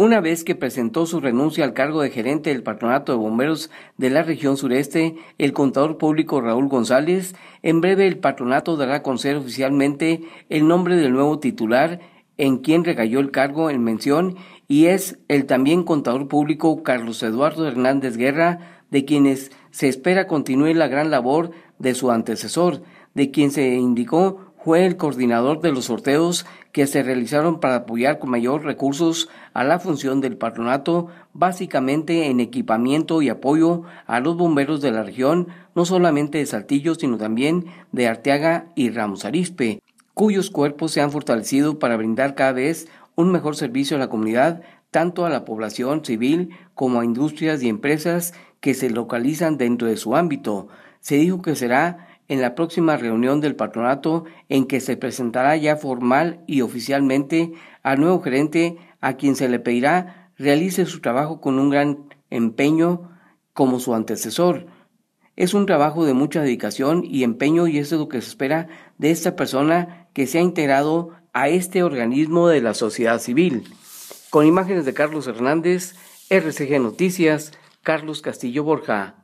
Una vez que presentó su renuncia al cargo de gerente del Patronato de Bomberos de la región sureste, el contador público Raúl González, en breve el patronato dará a conocer oficialmente el nombre del nuevo titular en quien recayó el cargo en mención y es el también contador público Carlos Eduardo Hernández Guerra, de quienes se espera continúe la gran labor de su antecesor, de quien se indicó fue el coordinador de los sorteos que se realizaron para apoyar con mayor recursos a la función del patronato, básicamente en equipamiento y apoyo a los bomberos de la región, no solamente de Saltillo, sino también de Arteaga y Ramos Arispe, cuyos cuerpos se han fortalecido para brindar cada vez un mejor servicio a la comunidad, tanto a la población civil como a industrias y empresas que se localizan dentro de su ámbito. Se dijo que será en la próxima reunión del patronato en que se presentará ya formal y oficialmente al nuevo gerente a quien se le pedirá realice su trabajo con un gran empeño como su antecesor. Es un trabajo de mucha dedicación y empeño y eso es lo que se espera de esta persona que se ha integrado a este organismo de la sociedad civil. Con imágenes de Carlos Hernández, RCG Noticias, Carlos Castillo Borja.